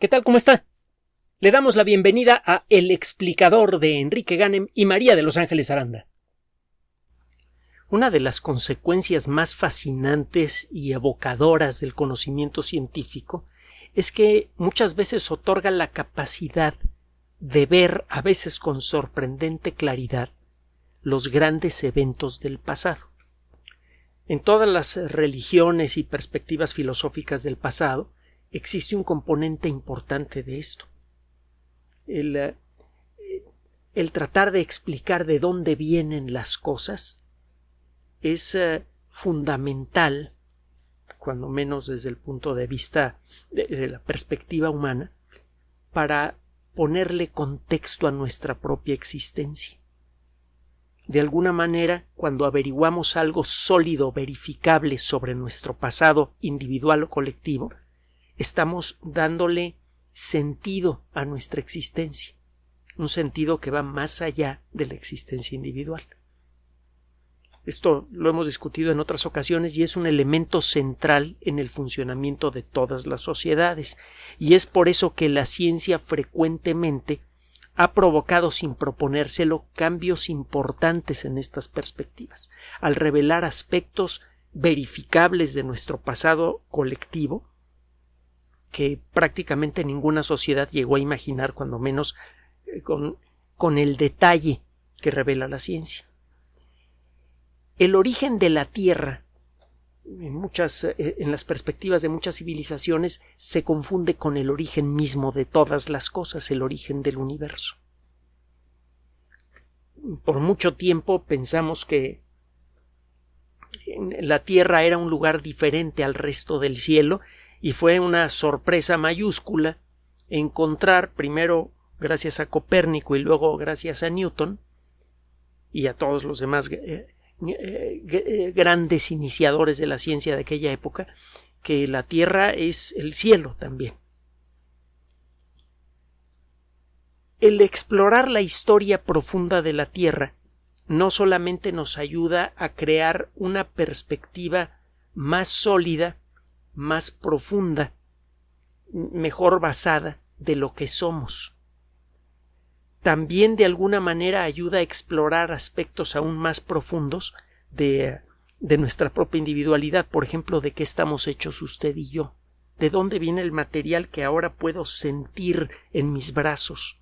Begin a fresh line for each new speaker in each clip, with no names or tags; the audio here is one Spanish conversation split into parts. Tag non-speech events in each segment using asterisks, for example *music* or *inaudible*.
¿Qué tal? ¿Cómo está? Le damos la bienvenida a El explicador de Enrique Ganem y María de Los Ángeles Aranda. Una de las consecuencias más fascinantes y evocadoras del conocimiento científico es que muchas veces otorga la capacidad de ver, a veces con sorprendente claridad, los grandes eventos del pasado. En todas las religiones y perspectivas filosóficas del pasado, existe un componente importante de esto. Eh, el, tratar de explicar de dónde vienen las cosas es eh, fundamental, cuando menos desde el punto de vista de la perspectiva humana, para ponerle contexto a nuestra propia existencia. De alguna manera, cuando averiguamos algo sólido, verificable sobre nuestro pasado individual o colectivo, estamos dándole sentido a nuestra existencia, un sentido que va más allá de la existencia individual. Esto lo hemos discutido en otras ocasiones y es un elemento central en el funcionamiento de todas las sociedades, y es por eso que la ciencia frecuentemente ha provocado sin proponérselo cambios importantes en estas perspectivas, al revelar aspectos verificables de nuestro pasado colectivo, que prácticamente ninguna sociedad llegó a imaginar, cuando menos eh, con, el detalle que revela la ciencia. El origen de la Tierra en, muchas, eh, en las perspectivas de muchas civilizaciones se confunde con el origen mismo de todas las cosas, el origen del universo. Por mucho tiempo pensamos que la Tierra era un lugar diferente al resto del cielo y fue una sorpresa mayúscula encontrar primero gracias a Copérnico y luego gracias a Newton y a todos los demás eh, eh, eh, grandes iniciadores de la ciencia de aquella época que la Tierra es el cielo también. El explorar la historia profunda de la Tierra no solamente nos ayuda a crear una perspectiva más sólida más profunda, mejor basada de lo que somos. También de alguna manera ayuda a explorar aspectos aún más profundos de, de nuestra propia individualidad, por ejemplo, de qué estamos hechos usted y yo, de dónde viene el material que ahora puedo sentir en mis brazos,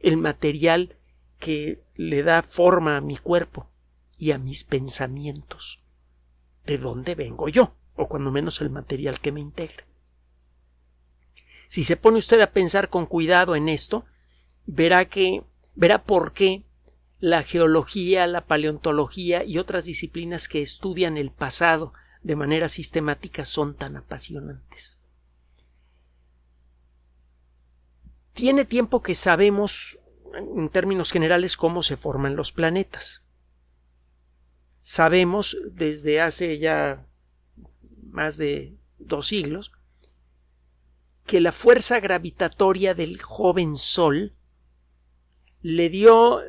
el material que le da forma a mi cuerpo y a mis pensamientos. ¿De dónde vengo yo? o cuando menos el material que me integra. Si se pone usted a pensar con cuidado en esto, verá que verá por qué la geología, la paleontología y otras disciplinas que estudian el pasado de manera sistemática son tan apasionantes. Tiene tiempo que sabemos, en términos generales, cómo se forman los planetas. Sabemos desde hace ya más de dos siglos, que la fuerza gravitatoria del joven Sol le dio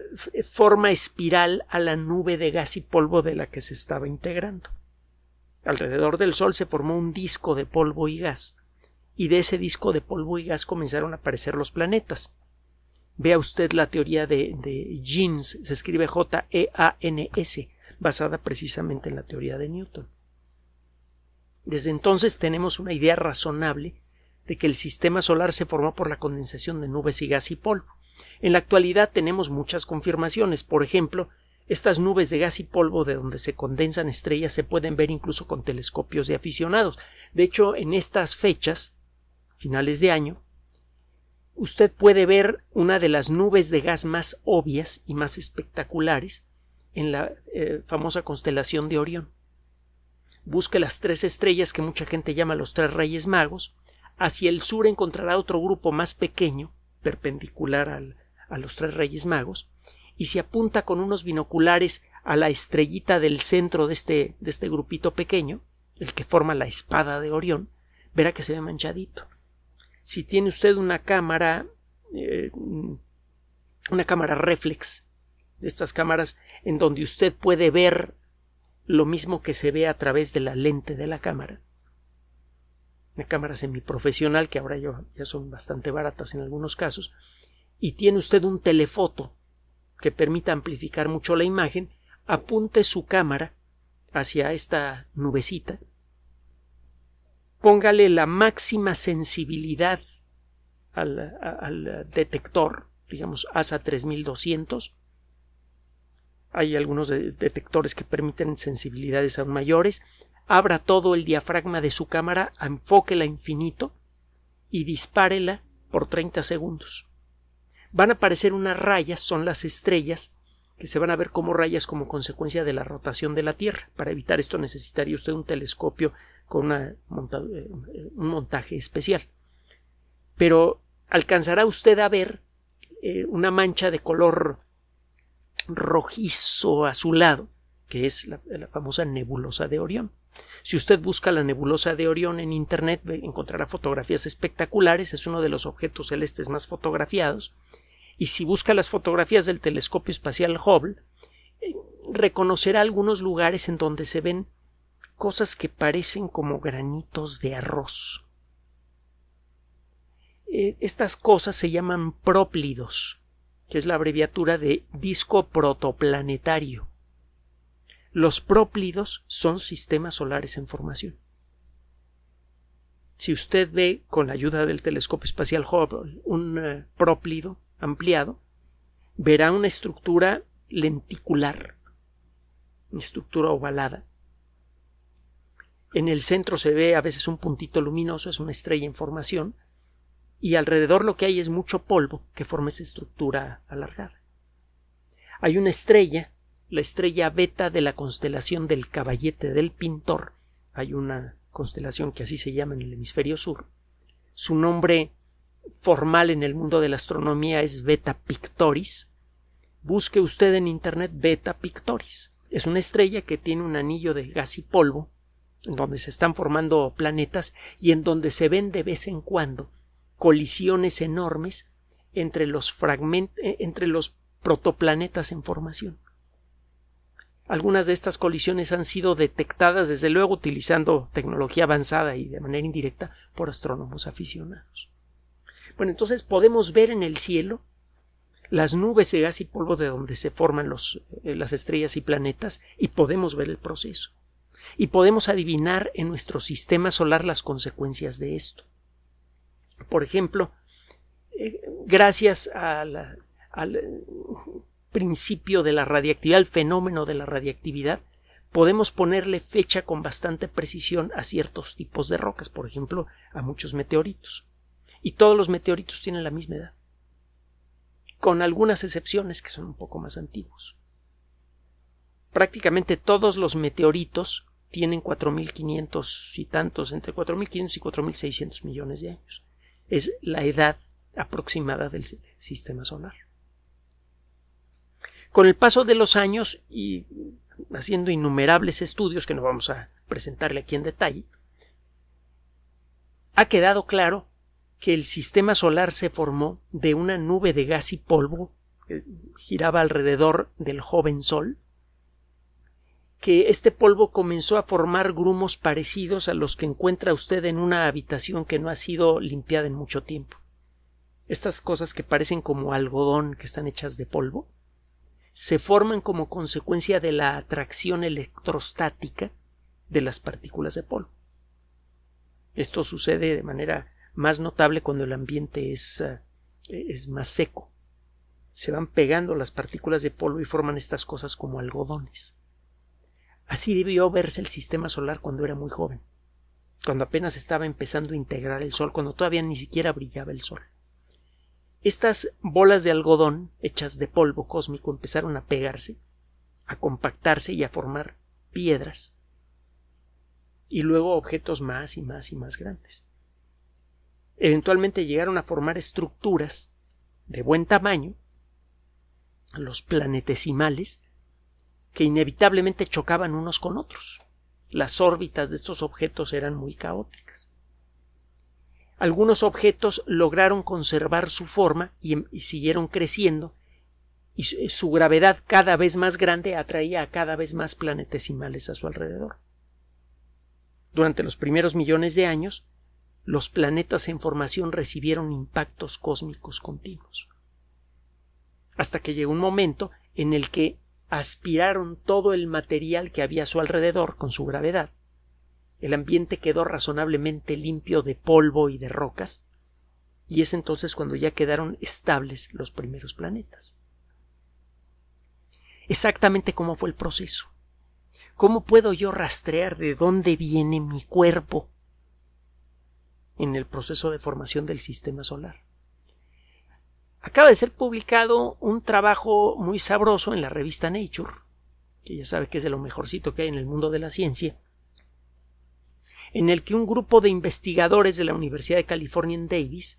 forma espiral a la nube de gas y polvo de la que se estaba integrando. Alrededor del Sol se formó un disco de polvo y gas, y de ese disco de polvo y gas comenzaron a aparecer los planetas. Vea usted la teoría de, Jeans, se escribe J-E-A-N-S, basada precisamente en la teoría de Newton. Desde entonces tenemos una idea razonable de que el sistema solar se formó por la condensación de nubes y gas y polvo. En la actualidad tenemos muchas confirmaciones. Por ejemplo, estas nubes de gas y polvo de donde se condensan estrellas se pueden ver incluso con telescopios de aficionados. De hecho, en estas fechas, finales de año, usted puede ver una de las nubes de gas más obvias y más espectaculares en la eh, famosa constelación de Orión busque las tres estrellas que mucha gente llama los tres reyes magos, hacia el sur encontrará otro grupo más pequeño, perpendicular a los tres reyes magos, y si apunta con unos binoculares a la estrellita del centro de este, de este grupito pequeño, el que forma la espada de Orión, verá que se ve manchadito. Si tiene usted una cámara, eh, una cámara reflex, de estas cámaras en donde usted puede ver lo mismo que se ve a través de la lente de la cámara. Una cámara semiprofesional, que ahora ya son bastante baratas en algunos casos, y tiene usted un telefoto que permita amplificar mucho la imagen, apunte su cámara hacia esta nubecita, póngale la máxima sensibilidad al, al detector, digamos ASA 3200, hay algunos detectores que permiten sensibilidades aún mayores, abra todo el diafragma de su cámara, enfóquela infinito y dispárela por 30 segundos. Van a aparecer unas rayas, son las estrellas, que se van a ver como rayas como consecuencia de la rotación de la Tierra. Para evitar esto necesitaría usted un telescopio con eh, un montaje especial. Pero alcanzará usted a ver eh, una mancha de color rojizo azulado, que es la, famosa nebulosa de Orión. Si usted busca la nebulosa de Orión en Internet, encontrará fotografías espectaculares, es uno de los objetos celestes más fotografiados. Y si busca las fotografías del telescopio espacial Hubble, eh, reconocerá algunos lugares en donde se ven cosas que parecen como granitos de arroz. Eh, estas cosas se llaman próplidos que es la abreviatura de disco protoplanetario. Los próplidos son sistemas solares en formación. Si usted ve con la ayuda del telescopio espacial Hubble un eh, próplido ampliado, verá una estructura lenticular, una estructura ovalada. En el centro se ve a veces un puntito luminoso, es una estrella en formación, y alrededor lo que hay es mucho polvo que forma esa estructura alargada. Hay una estrella, la estrella beta de la constelación del caballete del pintor. Hay una constelación que así se llama en el hemisferio sur. Su nombre formal en el mundo de la astronomía es Beta Pictoris. Busque usted en Internet Beta Pictoris. Es una estrella que tiene un anillo de gas y polvo, en donde se están formando planetas y en donde se ven de vez en cuando colisiones enormes entre los, eh, entre los protoplanetas en formación. Algunas de estas colisiones han sido detectadas, desde luego, utilizando tecnología avanzada y de manera indirecta por astrónomos aficionados. Bueno, entonces podemos ver en el cielo las nubes de gas y polvo de donde se forman los, eh, las estrellas y planetas y podemos ver el proceso. Y podemos adivinar en nuestro sistema solar las consecuencias de esto. Por ejemplo, eh, gracias al, al principio de la radiactividad, al fenómeno de la radiactividad, podemos ponerle fecha con bastante precisión a ciertos tipos de rocas, por ejemplo, a muchos meteoritos. Y todos los meteoritos tienen la misma edad, con algunas excepciones que son un poco más antiguos. Prácticamente todos los meteoritos tienen 4.500 y tantos, entre 4.500 y 4.600 millones de años es la edad aproximada del sistema solar. Con el paso de los años y haciendo innumerables estudios que no vamos a presentarle aquí en detalle, ha quedado claro que el sistema solar se formó de una nube de gas y polvo que giraba alrededor del joven Sol que este polvo comenzó a formar grumos parecidos a los que encuentra usted en una habitación que no ha sido limpiada en mucho tiempo. Estas cosas que parecen como algodón que están hechas de polvo se forman como consecuencia de la atracción electrostática de las partículas de polvo. Esto sucede de manera más notable cuando el ambiente es, eh, es más seco. Se van pegando las partículas de polvo y forman estas cosas como algodones. Así debió verse el sistema solar cuando era muy joven, cuando apenas estaba empezando a integrar el Sol, cuando todavía ni siquiera brillaba el Sol. Estas bolas de algodón, hechas de polvo cósmico, empezaron a pegarse, a compactarse y a formar piedras, y luego objetos más y más y más grandes. Eventualmente llegaron a formar estructuras de buen tamaño, los planetesimales, que inevitablemente chocaban unos con otros. Las órbitas de estos objetos eran muy caóticas. Algunos objetos lograron conservar su forma y, em, siguieron creciendo, y su, eh, su gravedad cada vez más grande atraía a cada vez más planetesimales a su alrededor. Durante los primeros millones de años, los planetas en formación recibieron impactos cósmicos continuos. Hasta que llegó un momento en el que aspiraron todo el material que había a su alrededor con su gravedad. El ambiente quedó razonablemente limpio de polvo y de rocas, y es entonces cuando ya quedaron estables los primeros planetas. Exactamente cómo fue el proceso. ¿Cómo puedo yo rastrear de dónde viene mi cuerpo en el proceso de formación del sistema solar? Acaba de ser publicado un trabajo muy sabroso en la revista Nature, que ya sabe que es de lo mejorcito que hay en el mundo de la ciencia, en el que un grupo de investigadores de la Universidad de California en Davis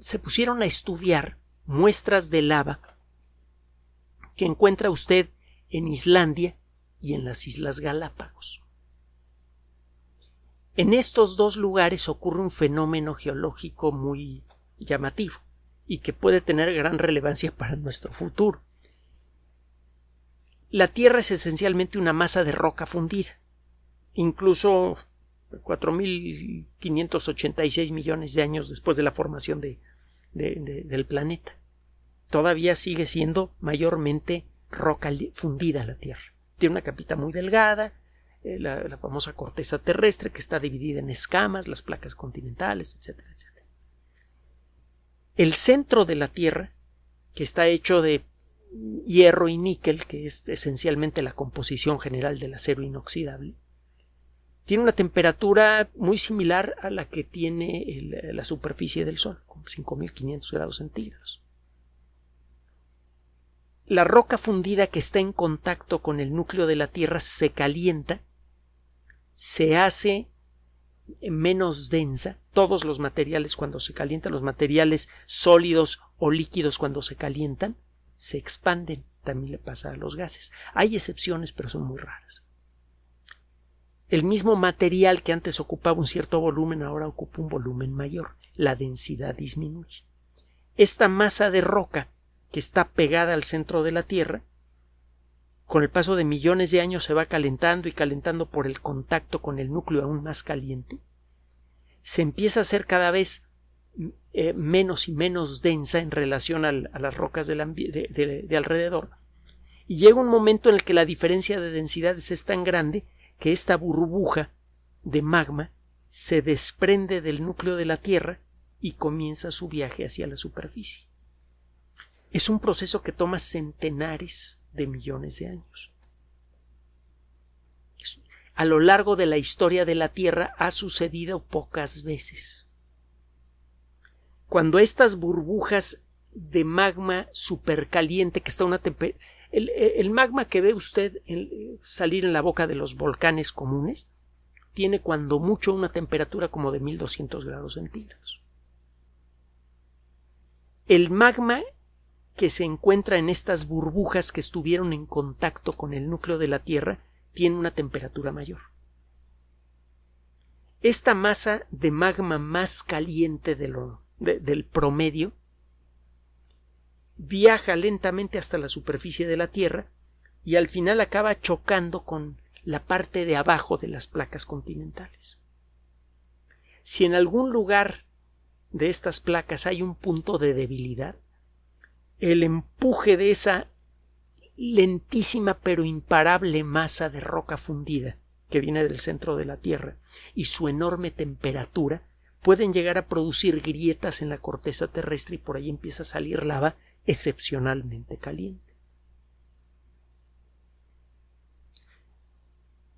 se pusieron a estudiar muestras de lava que encuentra usted en Islandia y en las Islas Galápagos. En estos dos lugares ocurre un fenómeno geológico muy llamativo y que puede tener gran relevancia para nuestro futuro. La Tierra es esencialmente una masa de roca fundida, incluso 4.586 millones de años después de la formación del planeta. Todavía sigue siendo mayormente roca fundida la Tierra. Tiene una capita muy delgada, eh, la, la, famosa corteza terrestre que está dividida en escamas, las placas continentales, etc. etcétera el centro de la Tierra, que está hecho de hierro y níquel, que es esencialmente la composición general del acero inoxidable, tiene una temperatura muy similar a la que tiene la superficie del Sol, como 5.500 grados centígrados. La roca fundida que está en contacto con el núcleo de la Tierra se calienta, se hace menos densa todos los materiales cuando se calientan, los materiales sólidos o líquidos cuando se calientan, se expanden. También le pasa a los gases. Hay excepciones, pero son muy raras. El mismo material que antes ocupaba un cierto volumen ahora ocupa un volumen mayor. La densidad disminuye. Esta masa de roca que está pegada al centro de la Tierra, con el paso de millones de años se va calentando y calentando por el contacto con el núcleo aún más caliente, se empieza a ser cada vez eh, menos y menos densa en relación a las rocas de alrededor. Y llega un momento en el que la diferencia de densidades es tan grande que esta burbuja de magma se desprende del núcleo de la Tierra y comienza su viaje hacia la superficie. Es un proceso que toma centenares de millones de años a lo largo de la historia de la Tierra ha sucedido pocas veces. Cuando estas burbujas de magma supercaliente que está una temperatura el, el, magma que ve usted salir en la boca de los volcanes comunes tiene cuando mucho una temperatura como de 1200 grados centígrados. El magma que se encuentra en estas burbujas que estuvieron en contacto con el núcleo de la Tierra tiene una temperatura mayor. Esta masa de magma más caliente del, del promedio viaja lentamente hasta la superficie de la Tierra y al final acaba chocando con la parte de abajo de las placas continentales. Si en algún lugar de estas placas hay un punto de debilidad, el empuje de esa lentísima pero imparable masa de roca fundida que viene del centro de la Tierra y su enorme temperatura pueden llegar a producir grietas en la corteza terrestre y por ahí empieza a salir lava excepcionalmente caliente.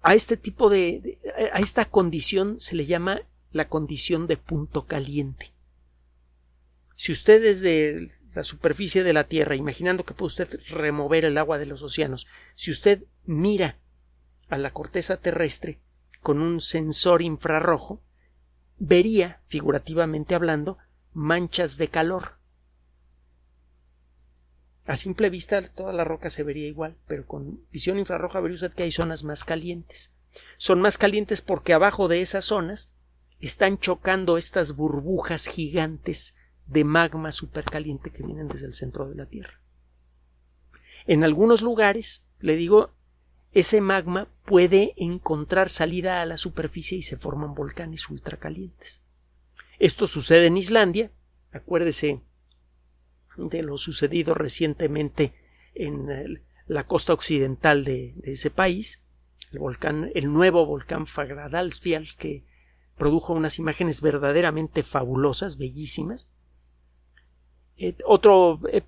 A este tipo de, a esta condición se le llama la condición de punto caliente. Si usted es de la superficie de la Tierra, imaginando que puede usted remover el agua de los océanos, si usted mira a la corteza terrestre con un sensor infrarrojo, vería, figurativamente hablando, manchas de calor. A simple vista toda la roca se vería igual, pero con visión infrarroja vería usted que hay zonas más calientes. Son más calientes porque abajo de esas zonas están chocando estas burbujas gigantes de magma supercaliente que vienen desde el centro de la Tierra. En algunos lugares, le digo, ese magma puede encontrar salida a la superficie y se forman volcanes ultracalientes. Esto sucede en Islandia, acuérdese de lo sucedido recientemente en eh, la costa occidental de, ese país, el volcán, el nuevo volcán Fagradalsfjall que produjo unas imágenes verdaderamente fabulosas, bellísimas, eh, otro eh,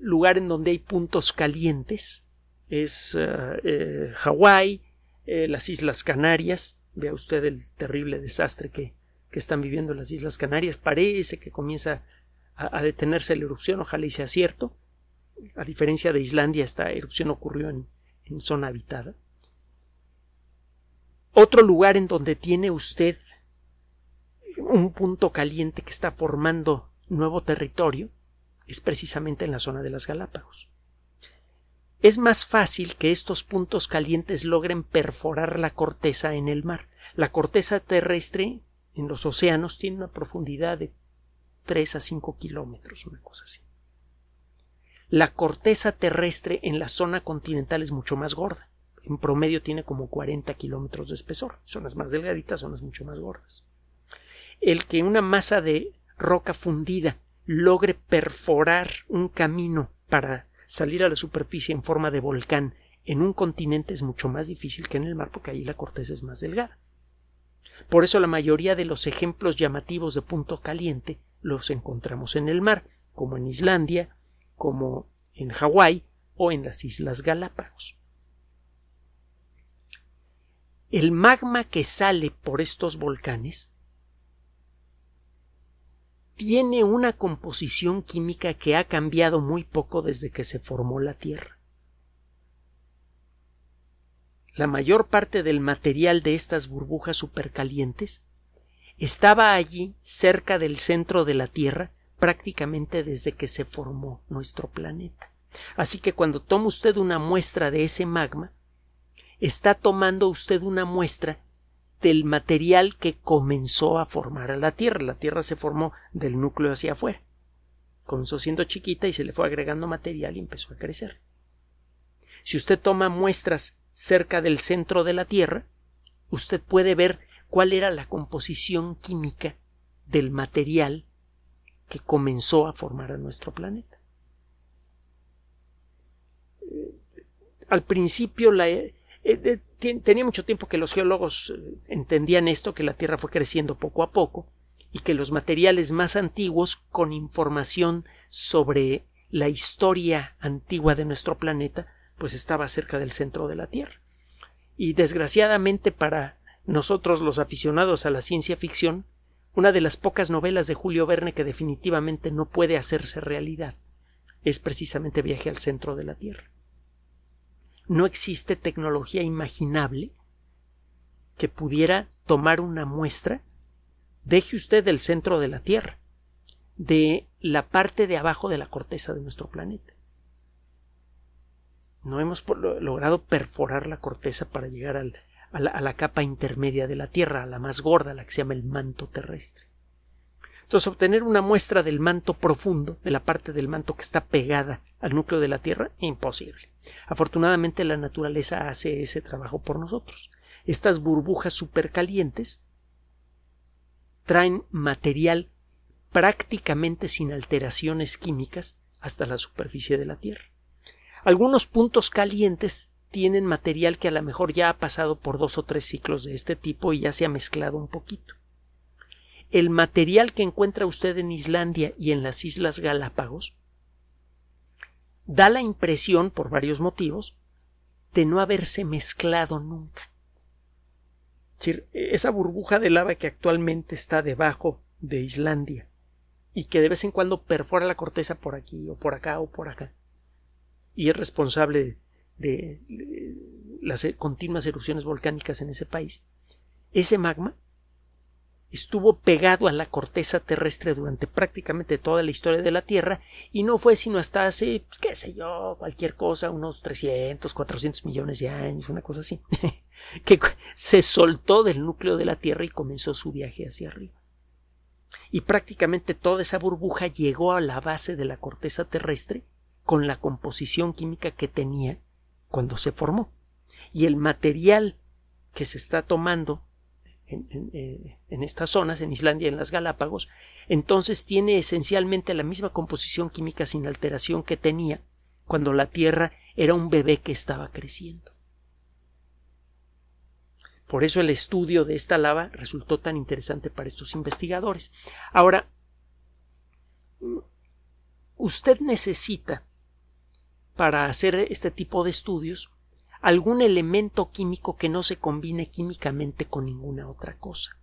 lugar en donde hay puntos calientes es eh, Hawái, las Islas Canarias. Vea usted el terrible desastre que, están viviendo las Islas Canarias. Parece que comienza a, detenerse la erupción, ojalá y sea cierto. A diferencia de Islandia, esta erupción ocurrió en zona habitada. Otro lugar en donde tiene usted un punto caliente que está formando nuevo territorio es precisamente en la zona de las Galápagos. Es más fácil que estos puntos calientes logren perforar la corteza en el mar. La corteza terrestre en los océanos tiene una profundidad de 3 a 5 kilómetros, una cosa así. La corteza terrestre en la zona continental es mucho más gorda. En promedio tiene como 40 kilómetros de espesor. Zonas más delgaditas, zonas mucho más gordas. El que una masa de roca fundida logre perforar un camino para salir a la superficie en forma de volcán en un continente es mucho más difícil que en el mar porque ahí la corteza es más delgada. Por eso la mayoría de los ejemplos llamativos de punto caliente los encontramos en el mar, como en Islandia, como en Hawái o en las Islas Galápagos. El magma que sale por estos volcanes tiene una composición química que ha cambiado muy poco desde que se formó la Tierra. La mayor parte del material de estas burbujas supercalientes estaba allí cerca del centro de la Tierra prácticamente desde que se formó nuestro planeta. Así que cuando toma usted una muestra de ese magma, está tomando usted una muestra del material que comenzó a formar a la Tierra. La Tierra se formó del núcleo hacia afuera. Comenzó siendo chiquita y se le fue agregando material y empezó a crecer. Si usted toma muestras cerca del centro de la Tierra, usted puede ver cuál era la composición química del material que comenzó a formar a nuestro planeta. Eh, al principio la, eh, eh, tenía mucho tiempo que los geólogos eh, entendían esto, que la Tierra fue creciendo poco a poco, y que los materiales más antiguos con información sobre la historia antigua de nuestro planeta, pues estaba cerca del centro de la Tierra. Y desgraciadamente para nosotros los aficionados a la ciencia ficción, una de las pocas novelas de Julio Verne que definitivamente no puede hacerse realidad es precisamente Viaje al centro de la Tierra no existe tecnología imaginable que pudiera tomar una muestra, deje usted el centro de la Tierra, de la parte de abajo de la corteza de nuestro planeta. No hemos logrado perforar la corteza para llegar a, la, a la capa intermedia de la Tierra, a la más gorda, la que se llama el manto terrestre. Entonces, obtener una muestra del manto profundo, de la parte del manto que está pegada al núcleo de la Tierra, imposible. Afortunadamente, la naturaleza hace ese trabajo por nosotros. Estas burbujas supercalientes traen material prácticamente sin alteraciones químicas hasta la superficie de la Tierra. Algunos puntos calientes tienen material que a lo mejor ya ha pasado por dos o tres ciclos de este tipo y ya se ha mezclado un poquito el material que encuentra usted en Islandia y en las Islas Galápagos, da la impresión, por varios motivos, de no haberse mezclado nunca. Es decir, esa burbuja de lava que actualmente está debajo de Islandia y que de vez en cuando perfora la corteza por aquí o por acá o por acá y es responsable de, de las continuas erupciones volcánicas en ese país, ese magma estuvo pegado a la corteza terrestre durante prácticamente toda la historia de la Tierra y no fue sino hasta hace, pues, qué sé yo, cualquier cosa, unos 300, 400 millones de años, una cosa así, *laughs* que se soltó del núcleo de la Tierra y comenzó su viaje hacia arriba. Y prácticamente toda esa burbuja llegó a la base de la corteza terrestre con la composición química que tenía cuando se formó. Y el material que se está tomando eh, en, estas zonas, en Islandia y en las Galápagos, entonces tiene esencialmente la misma composición química sin alteración que tenía cuando la Tierra era un bebé que estaba creciendo. Por eso el estudio de esta lava resultó tan interesante para estos investigadores. Ahora, usted necesita, para hacer este tipo de estudios, algún elemento químico que no se combine químicamente con ninguna otra cosa.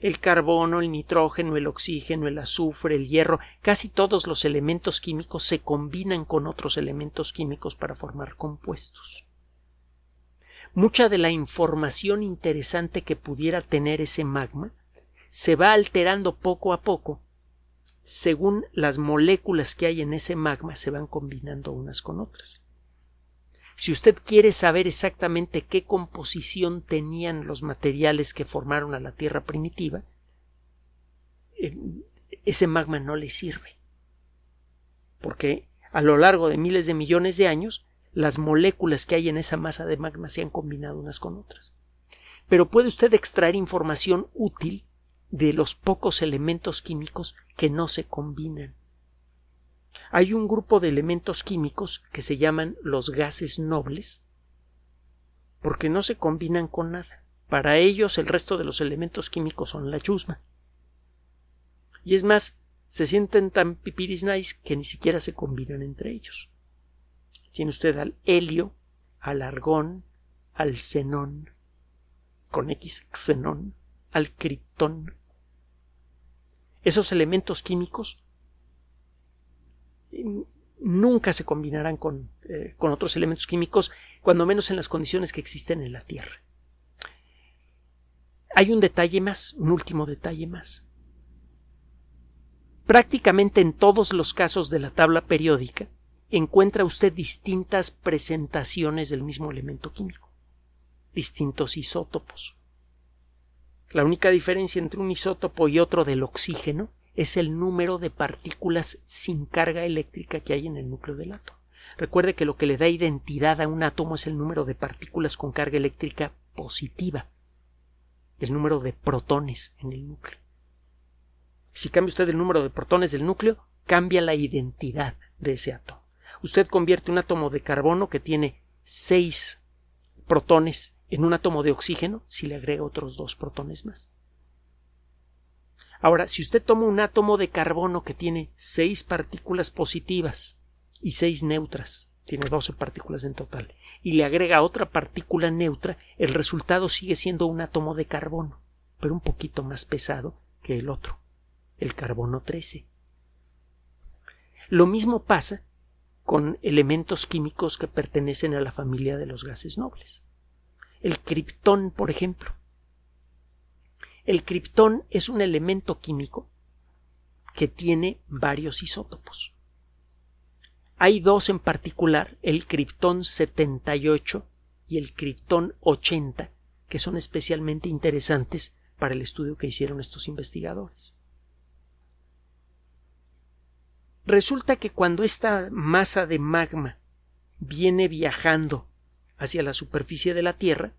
El carbono, el nitrógeno, el oxígeno, el azufre, el hierro, casi todos los elementos químicos se combinan con otros elementos químicos para formar compuestos. Mucha de la información interesante que pudiera tener ese magma se va alterando poco a poco según las moléculas que hay en ese magma se van combinando unas con otras. Si usted quiere saber exactamente qué composición tenían los materiales que formaron a la Tierra primitiva, eh, ese magma no le sirve. Porque a lo largo de miles de millones de años, las moléculas que hay en esa masa de magma se han combinado unas con otras. Pero puede usted extraer información útil de los pocos elementos químicos que no se combinan hay un grupo de elementos químicos que se llaman los gases nobles porque no se combinan con nada. Para ellos el resto de los elementos químicos son la chusma. Y es más, se sienten tan pipiris que ni siquiera se combinan entre ellos. Tiene usted al helio, al argón, al xenón, con X xenón, al criptón. Esos elementos químicos nunca se combinarán con, eh, con otros elementos químicos, cuando menos en las condiciones que existen en la Tierra. Hay un detalle más, un último detalle más. Prácticamente en todos los casos de la tabla periódica encuentra usted distintas presentaciones del mismo elemento químico, distintos isótopos. La única diferencia entre un isótopo y otro del oxígeno es el número de partículas sin carga eléctrica que hay en el núcleo del átomo. Recuerde que lo que le da identidad a un átomo es el número de partículas con carga eléctrica positiva, el número de protones en el núcleo. Si cambia usted el número de protones del núcleo, cambia la identidad de ese átomo. Usted convierte un átomo de carbono que tiene seis protones en un átomo de oxígeno si le agrega otros dos protones más. Ahora, si usted toma un átomo de carbono que tiene seis partículas positivas y seis neutras, tiene 12 partículas en total, y le agrega otra partícula neutra, el resultado sigue siendo un átomo de carbono, pero un poquito más pesado que el otro, el carbono 13. Lo mismo pasa con elementos químicos que pertenecen a la familia de los gases nobles. El criptón, por ejemplo, el criptón es un elemento químico que tiene varios isótopos. Hay dos en particular, el criptón 78 y el criptón 80, que son especialmente interesantes para el estudio que hicieron estos investigadores. Resulta que cuando esta masa de magma viene viajando hacia la superficie de la Tierra,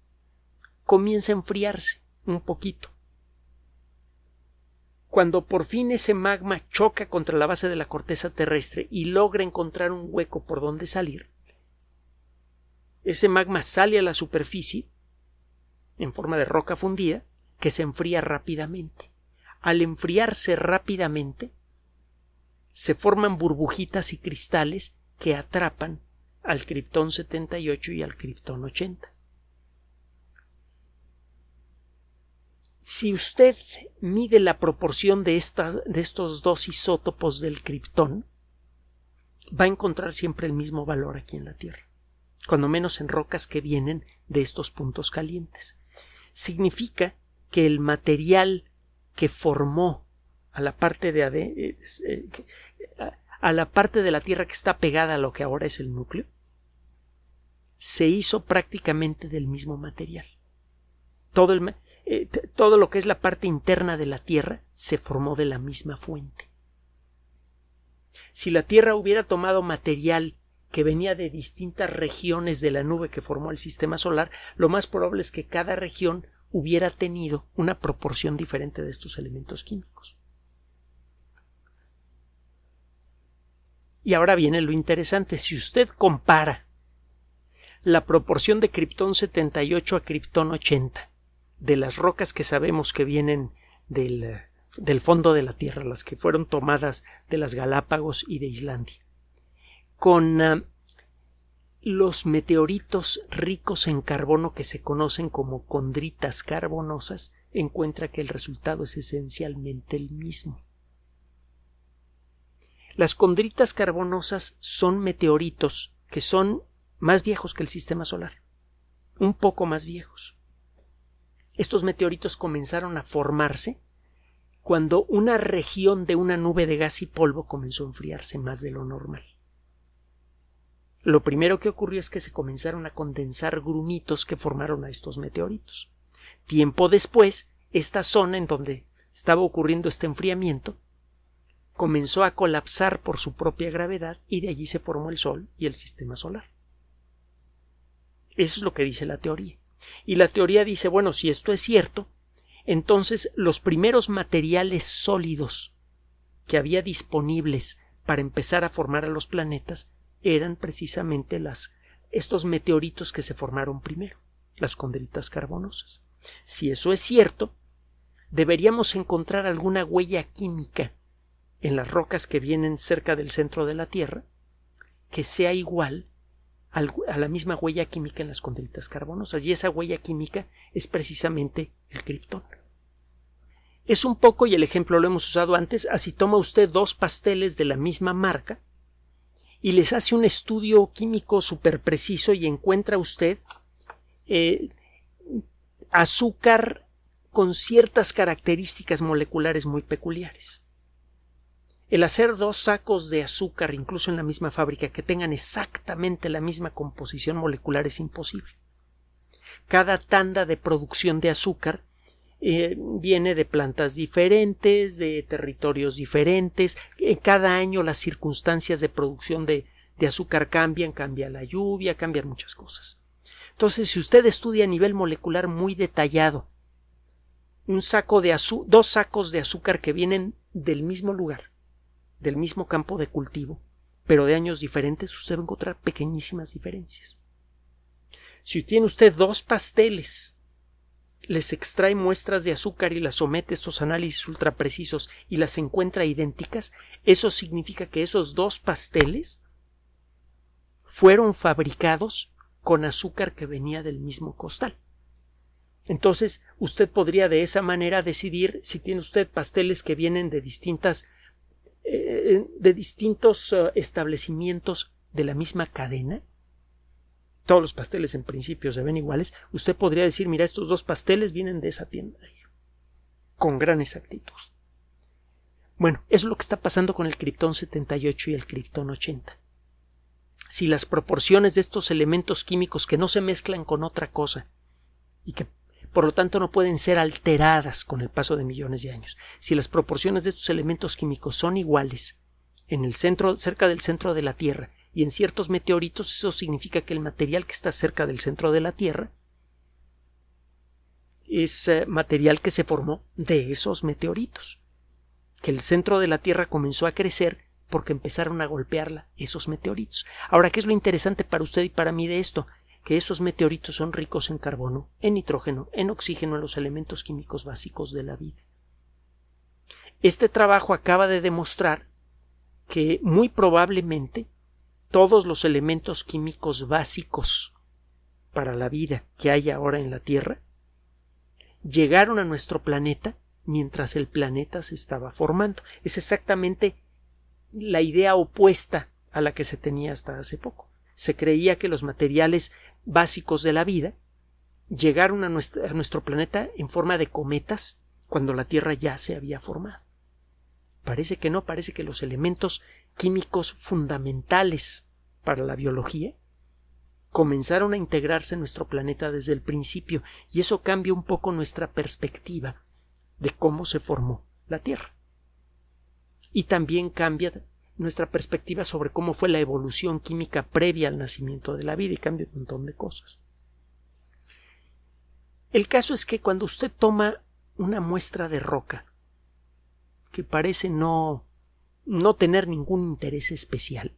comienza a enfriarse un poquito. Cuando por fin ese magma choca contra la base de la corteza terrestre y logra encontrar un hueco por donde salir, ese magma sale a la superficie en forma de roca fundida que se enfría rápidamente. Al enfriarse rápidamente, se forman burbujitas y cristales que atrapan al criptón 78 y al criptón 80. Si usted mide la proporción de, de estos dos isótopos del criptón, va a encontrar siempre el mismo valor aquí en la Tierra, cuando menos en rocas que vienen de estos puntos calientes. Significa que el material que formó a la parte de eh, eh, a la parte de la Tierra que está pegada a lo que ahora es el núcleo, se hizo prácticamente del mismo material. Todo el, eh, todo lo que es la parte interna de la Tierra se formó de la misma fuente. Si la Tierra hubiera tomado material que venía de distintas regiones de la nube que formó el sistema solar, lo más probable es que cada región hubiera tenido una proporción diferente de estos elementos químicos. Y ahora viene lo interesante, si usted compara la proporción de criptón 78 a criptón 80 de las rocas que sabemos que vienen eh, del, fondo de la Tierra, las que fueron tomadas de las Galápagos y de Islandia. Con eh, los meteoritos ricos en carbono que se conocen como condritas carbonosas, encuentra que el resultado es esencialmente el mismo. Las condritas carbonosas son meteoritos que son más viejos que el sistema solar, un poco más viejos estos meteoritos comenzaron a formarse cuando una región de una nube de gas y polvo comenzó a enfriarse más de lo normal. Lo primero que ocurrió es que se comenzaron a condensar grumitos que formaron a estos meteoritos. Tiempo después, esta zona en donde estaba ocurriendo este enfriamiento comenzó a colapsar por su propia gravedad y de allí se formó el Sol y el sistema solar. Eso es lo que dice la teoría. Y la teoría dice, bueno, si esto es cierto, entonces los primeros materiales sólidos que había disponibles para empezar a formar a los planetas eran precisamente las estos meteoritos que se formaron primero, las condritas carbonosas. Si eso es cierto, deberíamos encontrar alguna huella química en las rocas que vienen cerca del centro de la Tierra que sea igual a la misma huella química en las condritas carbonosas y esa huella química es precisamente el criptón. Es un poco, y el ejemplo lo hemos usado antes, así toma usted dos pasteles de la misma marca y les hace un estudio químico súper preciso y encuentra usted eh, azúcar con ciertas características moleculares muy peculiares. El hacer dos sacos de azúcar, incluso en la misma fábrica, que tengan exactamente la misma composición molecular es imposible. Cada tanda de producción de azúcar eh, viene de plantas diferentes, de territorios diferentes. Eh, cada año las circunstancias de producción de, azúcar cambian, cambia la lluvia, cambian muchas cosas. Entonces, si usted estudia a nivel molecular muy detallado, un saco de dos sacos de azúcar que vienen del mismo lugar, del mismo campo de cultivo, pero de años diferentes, usted va a encontrar pequeñísimas diferencias. Si tiene usted dos pasteles, les extrae muestras de azúcar y las somete a estos análisis ultra precisos y las encuentra idénticas, eso significa que esos dos pasteles fueron fabricados con azúcar que venía del mismo costal. Entonces, usted podría de esa manera decidir si tiene usted pasteles que vienen de distintas eh, eh, de distintos eh, establecimientos de la misma cadena, todos los pasteles en principio se ven iguales, usted podría decir, mira, estos dos pasteles vienen de esa tienda con gran exactitud. Bueno, eso es lo que está pasando con el criptón 78 y el criptón 80. Si las proporciones de estos elementos químicos que no se mezclan con otra cosa y que por lo tanto no pueden ser alteradas con el paso de millones de años. Si las proporciones de estos elementos químicos son iguales en el centro, cerca del centro de la Tierra y en ciertos meteoritos, eso significa que el material que está cerca del centro de la Tierra es eh, material que se formó de esos meteoritos, que el centro de la Tierra comenzó a crecer porque empezaron a golpearla esos meteoritos. Ahora, ¿qué es lo interesante para usted y para mí de esto? que esos meteoritos son ricos en carbono, en nitrógeno, en oxígeno, en los elementos químicos básicos de la vida. Este trabajo acaba de demostrar que muy probablemente todos los elementos químicos básicos para la vida que hay ahora en la Tierra llegaron a nuestro planeta mientras el planeta se estaba formando. Es exactamente la idea opuesta a la que se tenía hasta hace poco se creía que los materiales básicos de la vida llegaron a nuestro, planeta en forma de cometas cuando la Tierra ya se había formado. Parece que no, parece que los elementos químicos fundamentales para la biología comenzaron a integrarse en nuestro planeta desde el principio y eso cambia un poco nuestra perspectiva de cómo se formó la Tierra. Y también cambia nuestra perspectiva sobre cómo fue la evolución química previa al nacimiento de la vida y cambio un montón de cosas. El caso es que cuando usted toma una muestra de roca que parece no no tener ningún interés especial,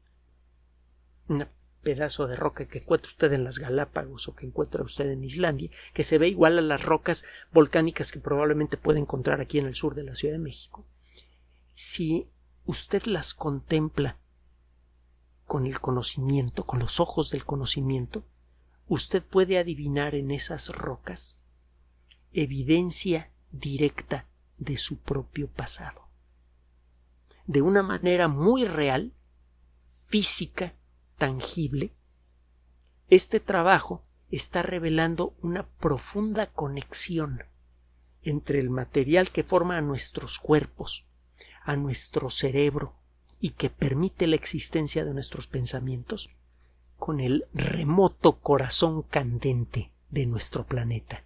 un pedazo de roca que encuentra usted en las Galápagos o que encuentra usted en Islandia, que se ve igual a las rocas volcánicas que probablemente puede encontrar aquí en el sur de la Ciudad de México. Si usted las contempla con el conocimiento, con los ojos del conocimiento, usted puede adivinar en esas rocas evidencia directa de su propio pasado. De una manera muy real, física, tangible, este trabajo está revelando una profunda conexión entre el material que forma nuestros cuerpos, a nuestro cerebro y que permite la existencia de nuestros pensamientos con el remoto corazón candente de nuestro planeta.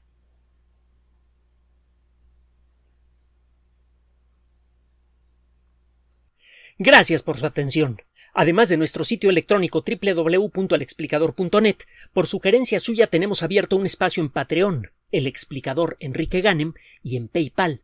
Gracias por su atención. Además de nuestro sitio electrónico www.alexplicador.net, por sugerencia suya tenemos abierto un espacio en Patreon, el explicador Enrique Ganem, y en PayPal,